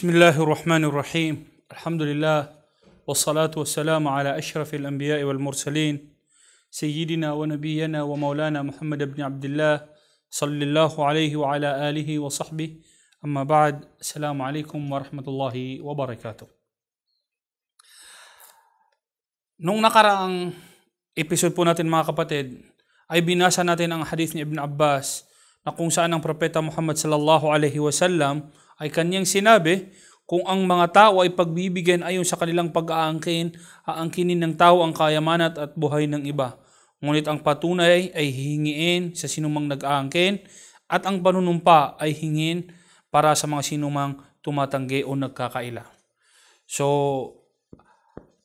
بسم الله الرحمن الرحيم الحمد لله والصلاة والسلام على أشرف الأنبياء والمرسلين سيدنا ونبينا ومولانا محمد بن عبد الله صلى الله عليه وعلى آله وصحبه أما بعد السلام عليكم ورحمة الله وبركاته Nung nakaraang episode po natin mga kapatid, ay binasa natin ang hadith ni Ibn Abbas na kung saan ang propeta Muhammad sallallahu alaihi wasallam ay kanyang sinabi, kung ang mga tao ay pagbibigyan ayon sa kanilang pag-aangkin, aangkinin ng tao ang kayamanat at buhay ng iba. Ngunit ang patunay ay hihingiin sa sinumang nag-aangkin at ang panunumpa ay hingin para sa mga sinumang tumatanggi o nagkakaila. So,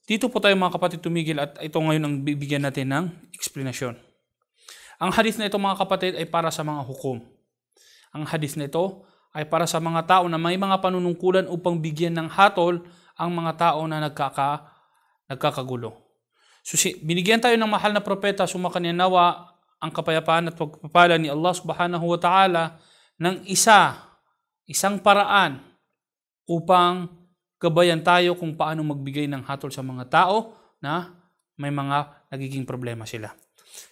dito po tayo mga kapatid tumigil at ito ngayon ang bibigyan natin ng explanation. Ang hadith na ito mga kapatid ay para sa mga hukom. Ang hadith na ito ay para sa mga tao na may mga panunungkulan upang bigyan ng hatol ang mga tao na nagkaka, nagkakagulo. So, binigyan tayo ng mahal na propeta, sumakanyanawa ang kapayapaan at pagpapala ni Allah subhanahu wa ta'ala ng isa, isang paraan upang gabayan tayo kung paano magbigay ng hatol sa mga tao na may mga nagiging problema sila.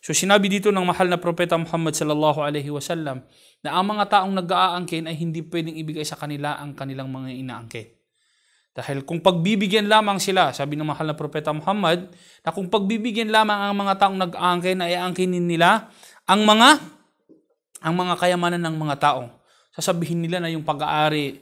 So sinabi dito ng mahal na propeta Muhammad sallallahu alaihi wasallam na ang mga taong nag-aangkin ay hindi pwedeng ibigay sa kanila ang kanilang mga inaangkin. Dahil kung pagbibigyan lamang sila, sabi ng mahal na propeta Muhammad, na kung pagbibigyan lamang ang mga taong nag-aangkin ay aangkinin nila ang mga ang mga kayamanan ng mga tao. Sasabihin nila na yung pag-aari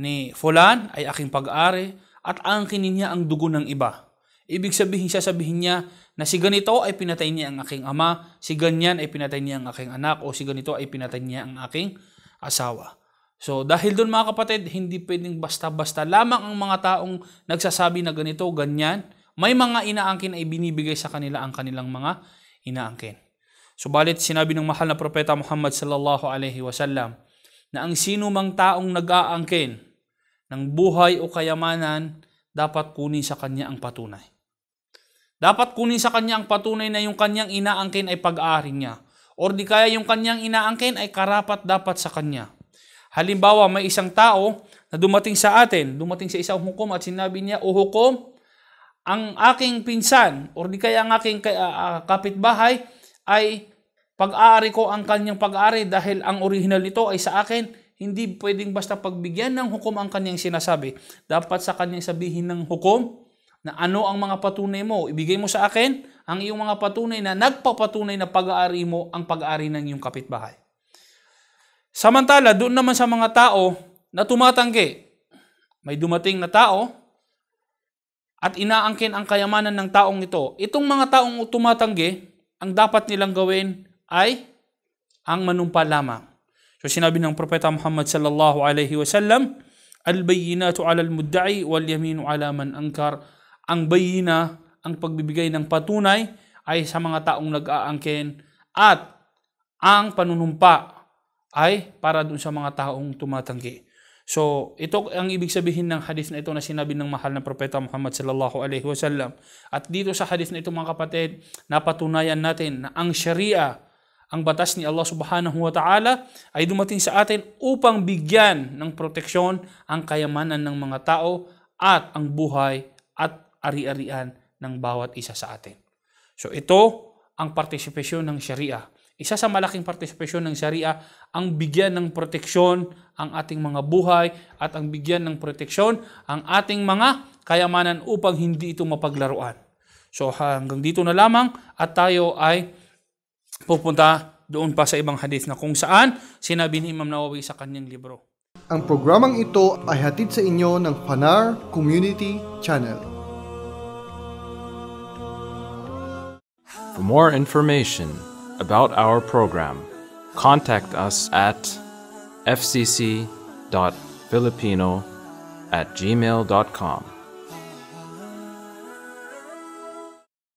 ni Fulan ay aking pag-aari at aangkinin niya ang dugo ng iba. Ibig sabihin, siya, sabihin niya na si ganito ay pinatay niya ang aking ama, si ganyan ay pinatay niya ang aking anak, o si ganito ay pinatay niya ang aking asawa. So dahil doon mga kapatid, hindi pwedeng basta-basta lamang ang mga taong nagsasabi na ganito, ganyan. May mga inaangkin ay binibigay sa kanila ang kanilang mga inaangkin. Subalit sinabi ng mahal na propeta Muhammad sallallahu alaihi wasallam na ang sino mang taong nag-aangkin ng buhay o kayamanan dapat kunin sa kanya ang patunay. Dapat kunin sa kanya ang patunay na yung kanyang inaangkin ay pag-aari niya. O di kaya yung kanyang inaangkin ay karapat dapat sa kanya. Halimbawa, may isang tao na dumating sa atin, dumating sa isang hukom at sinabi niya, O hukom, ang aking pinsan o di kaya ang aking ah, ah, kapitbahay ay pag-aari ko ang kanyang pag-aari dahil ang original nito ay sa akin, hindi pwedeng basta pagbigyan ng hukom ang kanyang sinasabi. Dapat sa kanyang sabihin ng hukom, na ano ang mga patunay mo. Ibigay mo sa akin ang iyong mga patunay na nagpapatunay na pag-aari mo ang pag-aari ng iyong kapitbahay. Samantala, doon naman sa mga tao na tumatanggi, may dumating na tao at inaangkin ang kayamanan ng taong ito. Itong mga taong tumatanggi, ang dapat nilang gawin ay ang manumpa lamang. So sinabi ng propeta Muhammad sallallahu alaihi wasallam, al-bayyinatu 'ala al-mudda'i wal yaminu 'ala man ankar ang bayina, ang pagbibigay ng patunay ay sa mga taong nag-aangkin at ang panunumpa ay para dun sa mga taong tumatanggi. So, ito ang ibig sabihin ng hadith na ito na sinabi ng mahal na propeta Muhammad sallallahu alaihi wasallam. At dito sa hadith na ito mga kapatid, napatunayan natin na ang sharia, ang batas ni Allah subhanahu wa ta'ala ay dumating sa atin upang bigyan ng proteksyon ang kayamanan ng mga tao at ang buhay ari-arian ng bawat isa sa atin. So ito ang partisipasyon ng Sharia. Isa sa malaking partisipasyon ng Sharia ang bigyan ng proteksyon ang ating mga buhay at ang bigyan ng proteksyon ang ating mga kayamanan upang hindi ito mapaglaruan. So hanggang dito na lamang at tayo ay pupunta doon pa sa ibang hadith na kung saan sinabi ni Imam Nawawi sa kanyang libro. Ang programang ito ay hatid sa inyo ng Panar Community Channel. For more information about our program, contact us at fcc.filipino at gmail.com.